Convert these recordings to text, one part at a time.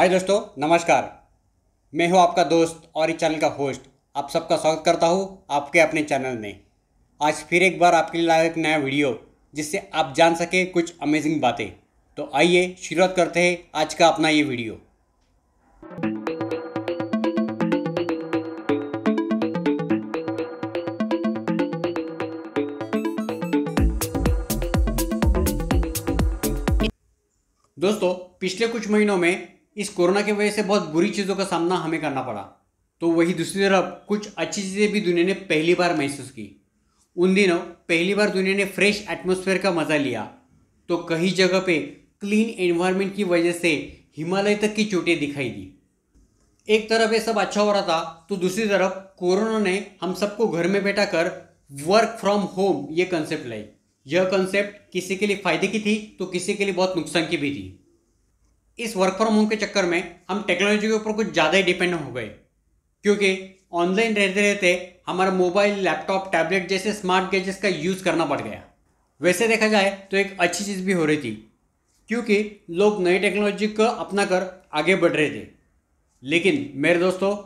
हाय दोस्तों नमस्कार मैं हूं आपका दोस्त और इस चैनल का होस्ट आप सबका स्वागत करता हूं आपके अपने चैनल में आज फिर एक बार आपके लिए लाया एक नया वीडियो जिससे आप जान सके कुछ अमेजिंग बातें तो आइए शुरुआत करते हैं आज का अपना ये वीडियो दोस्तों पिछले कुछ महीनों में इस कोरोना की वजह से बहुत बुरी चीज़ों का सामना हमें करना पड़ा तो वही दूसरी तरफ कुछ अच्छी चीज़ें भी दुनिया ने पहली बार महसूस की उन दिनों पहली बार दुनिया ने फ्रेश एटमोसफेयर का मज़ा लिया तो कई जगह पे क्लीन एनवायरनमेंट की वजह से हिमालय तक की चोटें दिखाई दी एक तरफ ये सब अच्छा हो रहा था तो दूसरी तरफ कोरोना ने हम सबको घर में बैठा कर वर्क फ्रॉम होम ये कंसेप्ट लाई यह कंसेप्ट किसी के लिए फ़ायदे की थी तो किसी के लिए बहुत नुकसान की भी थी इस वर्क फ्रॉम होम के चक्कर में हम टेक्नोलॉजी के ऊपर कुछ ज़्यादा ही डिपेंड हो गए क्योंकि ऑनलाइन रहते रहते हमारा मोबाइल लैपटॉप टैबलेट जैसे स्मार्ट गैजेट्स का यूज़ करना पड़ गया वैसे देखा जाए तो एक अच्छी चीज़ भी हो रही थी क्योंकि लोग नई टेक्नोलॉजी को अपना कर आगे बढ़ रहे थे लेकिन मेरे दोस्तों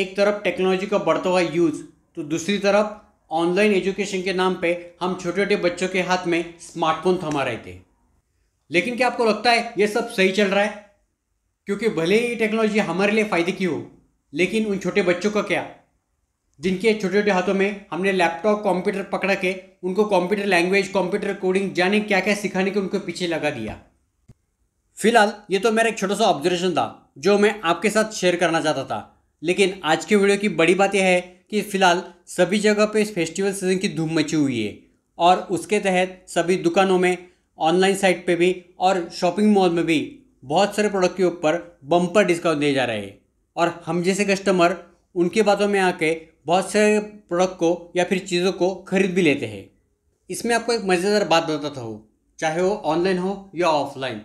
एक तरफ टेक्नोलॉजी का बढ़ता हुआ यूज़ तो दूसरी तरफ ऑनलाइन एजुकेशन के नाम पे हम छोटे छोटे बच्चों के हाथ में स्मार्टफोन थमा रहे थे लेकिन क्या आपको लगता है ये सब सही चल रहा है क्योंकि भले ही टेक्नोलॉजी हमारे लिए फ़ायदे की हो लेकिन उन छोटे बच्चों का क्या जिनके छोटे छोटे हाथों में हमने लैपटॉप कंप्यूटर पकड़ा के उनको कंप्यूटर लैंग्वेज कंप्यूटर कोडिंग जाने क्या क्या सिखाने के उनको पीछे लगा दिया फिलहाल ये तो मेरा एक छोटा सा ऑब्जर्वेशन था जो मैं आपके साथ शेयर करना चाहता था लेकिन आज के वीडियो की बड़ी बात यह है कि फ़िलहाल सभी जगह पे इस फेस्टिवल सीजन की धूम मची हुई है और उसके तहत सभी दुकानों में ऑनलाइन साइट पे भी और शॉपिंग मॉल में भी बहुत सारे प्रोडक्ट के ऊपर बम्पर डिस्काउंट दिए जा रहे हैं और हम जैसे कस्टमर उनकी बातों में आके बहुत सारे प्रोडक्ट को या फिर चीज़ों को खरीद भी लेते हैं इसमें आपको एक मज़ेदार बात बताता हूँ चाहे वो ऑनलाइन हो या ऑफलाइन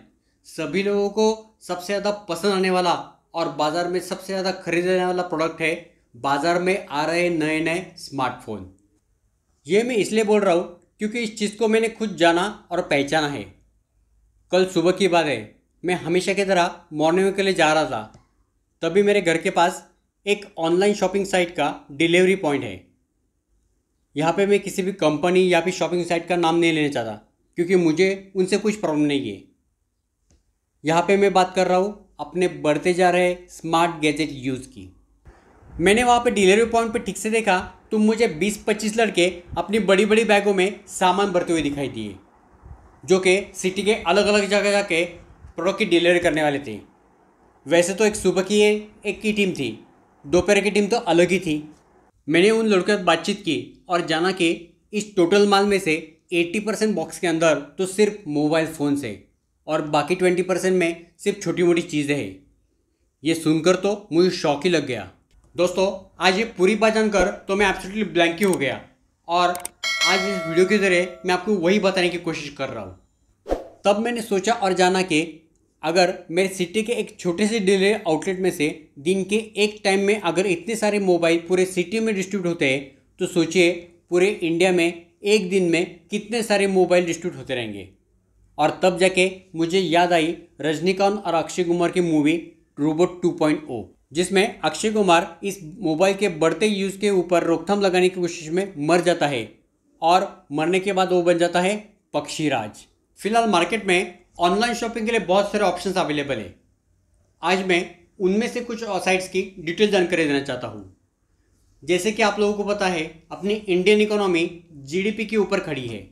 सभी लोगों को सबसे ज़्यादा पसंद आने वाला और बाज़ार में सबसे ज़्यादा खरीदने वाला प्रोडक्ट है बाज़ार में आ रहे नए नए स्मार्टफोन ये मैं इसलिए बोल रहा हूँ क्योंकि इस चीज़ को मैंने खुद जाना और पहचाना है कल सुबह की बात है मैं हमेशा की तरह मॉर्निंग के लिए जा रहा था तभी मेरे घर के पास एक ऑनलाइन शॉपिंग साइट का डिलीवरी पॉइंट है यहाँ पे मैं किसी भी कंपनी या फिर शॉपिंग साइट का नाम नहीं लेना चाहता क्योंकि मुझे उनसे कुछ प्रॉब्लम नहीं है यहाँ पे मैं बात कर रहा हूँ अपने बढ़ते जा रहे स्मार्ट गैजेट यूज़ की मैंने वहाँ पे डिलीवरी पॉइंट पे ठीक से देखा तो मुझे 20-25 लड़के अपनी बड़ी बड़ी बैगों में सामान भरते हुए दिखाई दिए जो कि सिटी के अलग अलग जगह जाके प्रोडक्ट की डिलीवरी करने वाले थे वैसे तो एक सुबह की है एक की टीम थी दोपहर की टीम तो अलग ही थी मैंने उन लड़कों से बातचीत की और जाना कि इस टोटल माल में से 80 परसेंट बॉक्स के अंदर तो सिर्फ मोबाइल फ़ोन से और बाकी 20 परसेंट में सिर्फ छोटी मोटी चीज़ें हैं ये सुनकर तो मुझे शौक ही लग गया दोस्तों आज ये पूरी बात जानकर तो मैं एब्सोल्युटली ब्लैंक ही हो गया और आज इस वीडियो के ज़रिए मैं आपको वही बताने की कोशिश कर रहा हूँ तब मैंने सोचा और जाना कि अगर मेरे सिटी के एक छोटे से डिले आउटलेट में से दिन के एक टाइम में अगर इतने सारे मोबाइल पूरे सिटी में डिस्ट्रीब्यूट होते हैं तो सोचिए पूरे इंडिया में एक दिन में कितने सारे मोबाइल डिस्ट्रीब्यूट होते रहेंगे और तब जाके मुझे याद आई रजनीकांत और अक्षय कुमार की मूवी रोबोट ओ जिसमें अक्षय कुमार इस मोबाइल के बढ़ते यूज़ के ऊपर रोकथाम लगाने की कोशिश में मर जाता है और मरने के बाद वो बन जाता है पक्षीराज फिलहाल मार्केट में ऑनलाइन शॉपिंग के लिए बहुत सारे ऑप्शंस अवेलेबल है आज मैं उनमें से कुछ साइट्स की डिटेल जानकारी देना चाहता हूँ जैसे कि आप लोगों को पता है अपनी इंडियन इकोनॉमी जीडीपी के ऊपर खड़ी है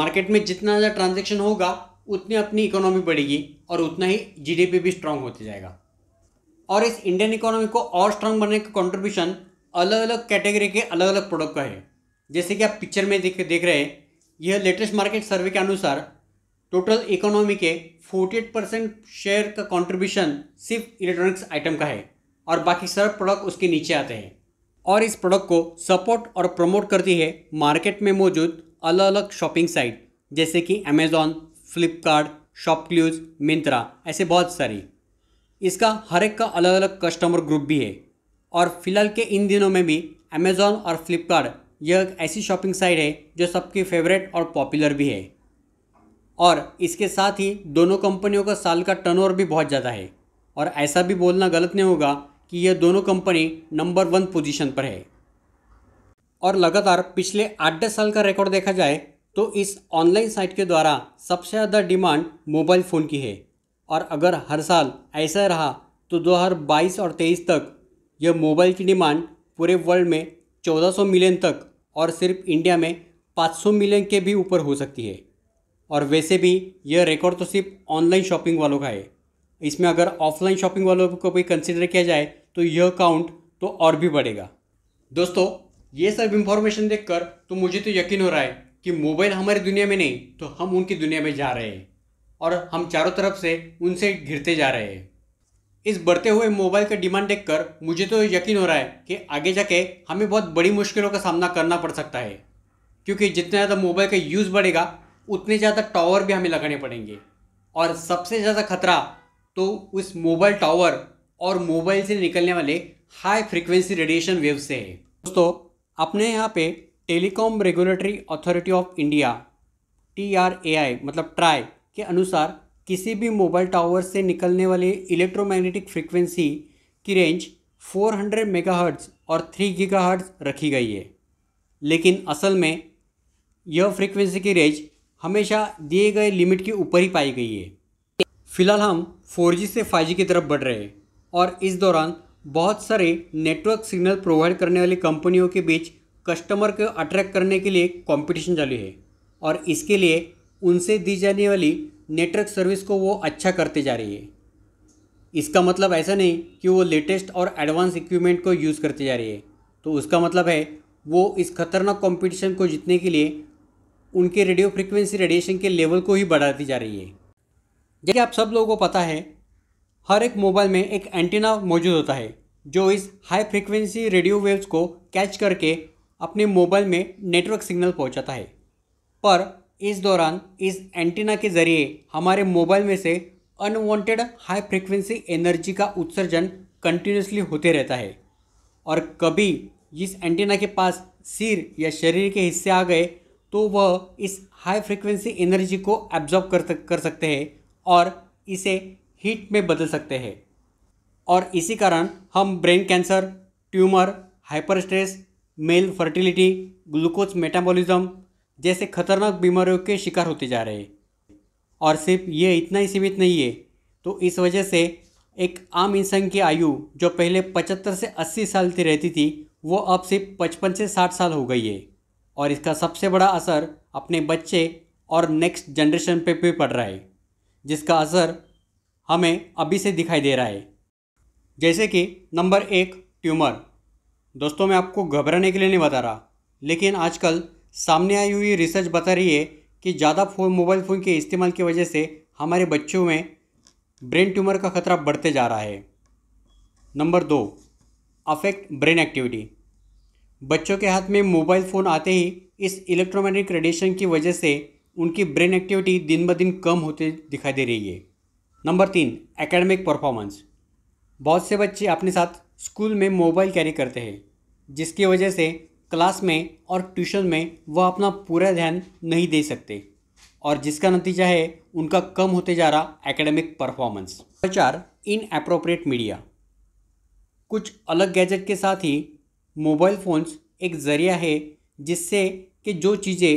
मार्केट में जितना ज़्यादा ट्रांजेक्शन होगा उतनी अपनी इकोनॉमी बढ़ेगी और उतना ही जीडीपी भी स्ट्रांग होते जाएगा और इस इंडियन इकोनॉमी को और स्ट्रांग बनाने का कॉन्ट्रीब्यूशन अलग अलग कैटेगरी के अलग अलग प्रोडक्ट का है जैसे कि आप पिक्चर में देख देख रहे हैं यह लेटेस्ट मार्केट सर्वे के अनुसार टोटल इकोनॉमी के 48 परसेंट शेयर का कंट्रीब्यूशन सिर्फ इलेक्ट्रॉनिक्स आइटम का है और बाकी सब प्रोडक्ट उसके नीचे आते हैं और इस प्रोडक्ट को सपोर्ट और प्रमोट करती है मार्केट में मौजूद अलग अलग शॉपिंग साइट जैसे कि अमेज़ॉन फ्लिपकार्ट शॉपक्लूज मिंत्रा ऐसे बहुत सारी इसका हर एक का अलग अलग कस्टमर ग्रुप भी है और फिलहाल के इन दिनों में भी अमेजोन और फ्लिपकार्ट यह एक ऐसी शॉपिंग साइट है जो सबकी फेवरेट और पॉपुलर भी है और इसके साथ ही दोनों कंपनियों का साल का टर्नओवर भी बहुत ज़्यादा है और ऐसा भी बोलना गलत नहीं होगा कि यह दोनों कंपनी नंबर वन पोजीशन पर है और लगातार पिछले आठ दस साल का रिकॉर्ड देखा जाए तो इस ऑनलाइन साइट के द्वारा सबसे ज़्यादा डिमांड मोबाइल फ़ोन की है और अगर हर साल ऐसा रहा तो 2022 और 23 तक यह मोबाइल की डिमांड पूरे वर्ल्ड में 1400 मिलियन तक और सिर्फ इंडिया में 500 मिलियन के भी ऊपर हो सकती है और वैसे भी यह रिकॉर्ड तो सिर्फ ऑनलाइन शॉपिंग वालों का है इसमें अगर ऑफलाइन शॉपिंग वालों को भी कंसिडर किया जाए तो यह काउंट तो और भी बढ़ेगा दोस्तों ये सब इन्फॉर्मेशन देखकर तो मुझे तो यकीन हो रहा है कि मोबाइल हमारी दुनिया में नहीं तो हम उनकी दुनिया में जा रहे हैं और हम चारों तरफ से उनसे घिरते जा रहे हैं इस बढ़ते हुए मोबाइल का डिमांड देखकर मुझे तो यकीन हो रहा है कि आगे जाके हमें बहुत बड़ी मुश्किलों का सामना करना पड़ सकता है क्योंकि जितना ज़्यादा मोबाइल का यूज़ बढ़ेगा उतने ज़्यादा टावर भी हमें लगाने पड़ेंगे और सबसे ज़्यादा खतरा तो उस मोबाइल टावर और मोबाइल से निकलने वाले हाई फ्रिक्वेंसी रेडिएशन वेव से है दोस्तों अपने यहाँ पे Telecom Regulatory Authority of India T R A I मतलब ट्राई के अनुसार किसी भी मोबाइल टावर से निकलने वाली इलेक्ट्रोमैग्नेटिक फ्रिक्वेंसी की रेंज 400 मेगाहर्ट्ज और 3 गीगाहर्ट्ज रखी गई है लेकिन असल में यह फ्रीक्वेंसी की रेंज हमेशा दिए गए लिमिट के ऊपर ही पाई गई है फिलहाल हम 4G से 5G की तरफ बढ़ रहे हैं और इस दौरान बहुत सारे नेटवर्क सिग्नल प्रोवाइड करने वाली कंपनियों के बीच कस्टमर को अट्रैक्ट करने के लिए कॉम्पिटिशन चालू है और इसके लिए उनसे दी जाने वाली नेटवर्क सर्विस को वो अच्छा करते जा रही है इसका मतलब ऐसा नहीं कि वो लेटेस्ट और एडवांस इक्विपमेंट को यूज़ करते जा रही है तो उसका मतलब है वो इस खतरनाक कंपटीशन को जीतने के लिए उनके रेडियो फ्रिक्वेंसी रेडिएशन के लेवल को ही बढ़ाती जा रही है जैसे आप सब लोगों को पता है हर एक मोबाइल में एक एंटीना मौजूद होता है जो इस हाई फ्रिक्वेंसी रेडियो वेव्स को कैच करके अपने मोबाइल में नेटवर्क सिग्नल पहुंचाता है पर इस दौरान इस एंटीना के ज़रिए हमारे मोबाइल में से अनवांटेड हाई फ्रिक्वेंसी एनर्जी का उत्सर्जन कंटिन्यूसली होते रहता है और कभी इस एंटीना के पास सिर या शरीर के हिस्से आ गए तो वह इस हाई फ्रिक्वेंसी एनर्जी को एब्जॉर्ब कर कर सकते हैं और इसे हीट में बदल सकते हैं और इसी कारण हम brain cancer tumour hyper stress male fertility glucose metabolism जैसे खतरनाक बीमारियों के शिकार होते जा रहे हैं और सिर्फ ये इतना ही सीमित नहीं है तो इस वजह से एक आम इंसान की आयु जो पहले 75 से 80 साल की रहती थी वो अब सिर्फ 55 से 60 साल हो गई है और इसका सबसे बड़ा असर अपने बच्चे और नेक्स्ट जनरेशन पे भी पड़ रहा है जिसका असर हमें अभी से दिखाई दे रहा है जैसे कि नंबर एक ट्यूमर दोस्तों मैं आपको घबराने के लिए नहीं बता रहा लेकिन आजकल सामने आई हुई रिसर्च बता रही है कि ज़्यादा फ़ोन मोबाइल फ़ोन के इस्तेमाल की वजह से हमारे बच्चों में ब्रेन ट्यूमर का खतरा बढ़ते जा रहा है नंबर दो अफेक्ट ब्रेन एक्टिविटी बच्चों के हाथ में मोबाइल फ़ोन आते ही इस इलेक्ट्रोमैग्नेटिक रेडिएशन की वजह से उनकी ब्रेन एक्टिविटी दिन ब दिन कम होते दिखाई दे रही है नंबर तीन एकेडमिक परफॉर्मेंस बहुत से बच्चे अपने साथ स्कूल में मोबाइल कैरी करते हैं जिसकी वजह से क्लास में और ट्यूशन में वह अपना पूरा ध्यान नहीं दे सकते और जिसका नतीजा है उनका कम होते जा रहा एकेडमिक परफॉर्मेंस चार इन अप्रोप्रिएट मीडिया कुछ अलग गैजेट के साथ ही मोबाइल फ़ोन्स एक ज़रिया है जिससे कि जो चीज़ें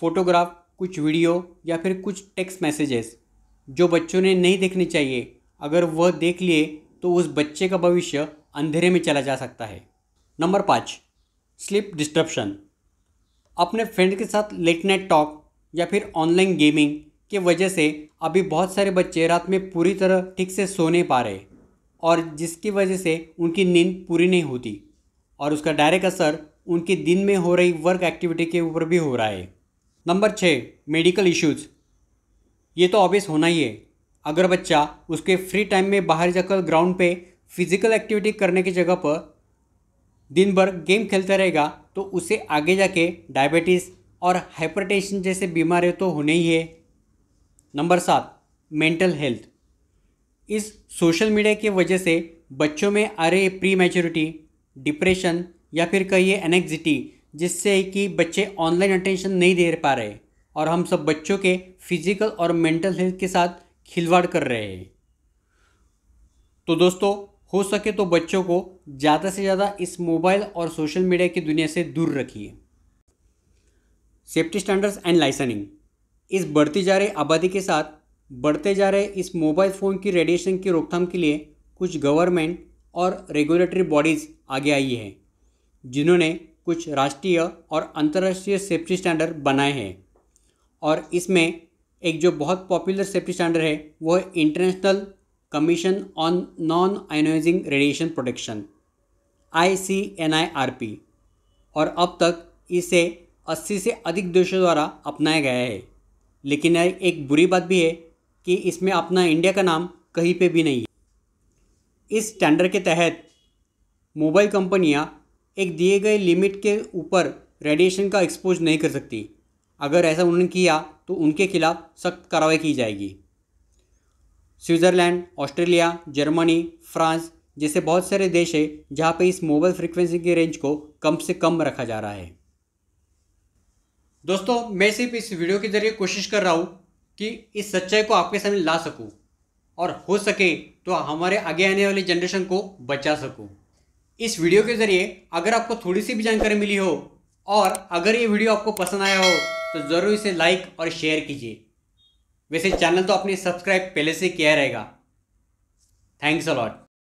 फ़ोटोग्राफ कुछ वीडियो या फिर कुछ टेक्स्ट मैसेजेस जो बच्चों ने नहीं देखने चाहिए अगर वह देख लिए तो उस बच्चे का भविष्य अंधेरे में चला जा सकता है नंबर पाँच स्लिप डिस्टर्बशन अपने फ्रेंड के साथ लेट नाइट टॉक या फिर ऑनलाइन गेमिंग के वजह से अभी बहुत सारे बच्चे रात में पूरी तरह ठीक से सो नहीं पा रहे और जिसकी वजह से उनकी नींद पूरी नहीं होती और उसका डायरेक्ट असर उनके दिन में हो रही वर्क एक्टिविटी के ऊपर भी हो रहा है नंबर छः मेडिकल इश्यूज ये तो ऑबियस होना ही है अगर बच्चा उसके फ्री टाइम में बाहर जाकर ग्राउंड पे फिजिकल एक्टिविटी करने की जगह पर दिन भर गेम खेलता रहेगा तो उसे आगे जाके डायबिटीज़ और हाइपरटेंशन जैसे बीमारियाँ तो होने ही है नंबर सात मेंटल हेल्थ इस सोशल मीडिया की वजह से बच्चों में आ रही प्री मैच्योरिटी डिप्रेशन या फिर कहिए एनेक्जिटी जिससे कि बच्चे ऑनलाइन अटेंशन नहीं दे पा रहे और हम सब बच्चों के फिजिकल और मेंटल हेल्थ के साथ खिलवाड़ कर रहे हैं तो दोस्तों हो सके तो बच्चों को ज़्यादा से ज़्यादा इस मोबाइल और सोशल मीडिया की दुनिया से दूर रखिए सेफ्टी स्टैंडर्ड्स एंड लाइसनिंग इस बढ़ती जा रही आबादी के साथ बढ़ते जा रहे इस मोबाइल फ़ोन की रेडिएशन की रोकथाम के लिए कुछ गवर्नमेंट और रेगुलेटरी बॉडीज़ आगे आई है जिन्होंने कुछ राष्ट्रीय और अंतर्राष्ट्रीय सेफ्टी स्टैंडर्ड बनाए हैं और इसमें एक जो बहुत पॉपुलर सेफ्टी स्टैंडर्ड है वह international commission on non ionizing radiation protection I और अब तक इसे 80 से अधिक देशों द्वारा अपनाया गया है लेकिन एक बुरी बात भी है कि इसमें अपना इंडिया का नाम कहीं पे भी नहीं है इस स्टैंडर्ड के तहत मोबाइल कंपनियां एक दिए गए लिमिट के ऊपर रेडिएशन का एक्सपोज नहीं कर सकती अगर ऐसा उन्होंने किया तो उनके खिलाफ़ सख्त कार्रवाई की जाएगी स्विट्ज़रलैंड ऑस्ट्रेलिया जर्मनी फ्रांस जैसे बहुत सारे देश है जहाँ पर इस मोबाइल फ्रिक्वेंसी की रेंज को कम से कम रखा जा रहा है दोस्तों मैं सिर्फ इस वीडियो के जरिए कोशिश कर रहा हूँ कि इस सच्चाई को आपके सामने ला सकूँ और हो सके तो हमारे आगे आने वाली जनरेशन को बचा सकूँ इस वीडियो के जरिए अगर आपको थोड़ी सी भी जानकारी मिली हो और अगर ये वीडियो आपको पसंद आया हो तो ज़रूर इसे लाइक और शेयर कीजिए वैसे चैनल तो आपने सब्सक्राइब पहले से किया रहेगा थैंक्स अलॉट